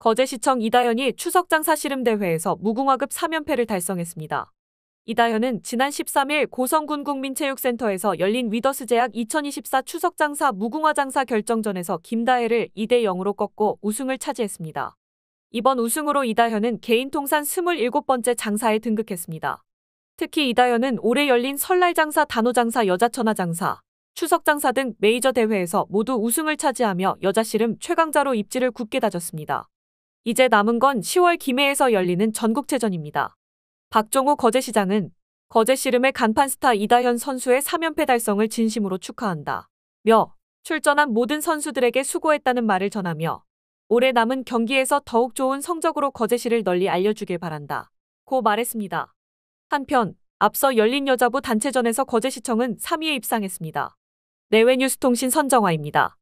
거제시청 이다현이 추석 장사 씨름 대회에서 무궁화급 3연패를 달성했습니다. 이다현은 지난 13일 고성군 국민체육센터에서 열린 위더스 제약 2024 추석 장사 무궁화 장사 결정전에서 김다혜를 2대 0으로 꺾고 우승을 차지했습니다. 이번 우승으로 이다현은 개인 통산 27번째 장사에 등극했습니다. 특히 이다현은 올해 열린 설날 장사, 단오 장사, 여자 천하 장사, 추석 장사 등 메이저 대회에서 모두 우승을 차지하며 여자 씨름 최강자로 입지를 굳게 다졌습니다. 이제 남은 건 10월 김해에서 열리는 전국체전입니다. 박종우 거제시장은 거제씨름의 간판 스타 이다현 선수의 3연패 달성을 진심으로 축하한다. 며 출전한 모든 선수들에게 수고했다는 말을 전하며 올해 남은 경기에서 더욱 좋은 성적으로 거제시를 널리 알려주길 바란다. 고 말했습니다. 한편 앞서 열린 여자부 단체전에서 거제시청은 3위에 입상했습니다. 내외뉴스통신 선정화입니다.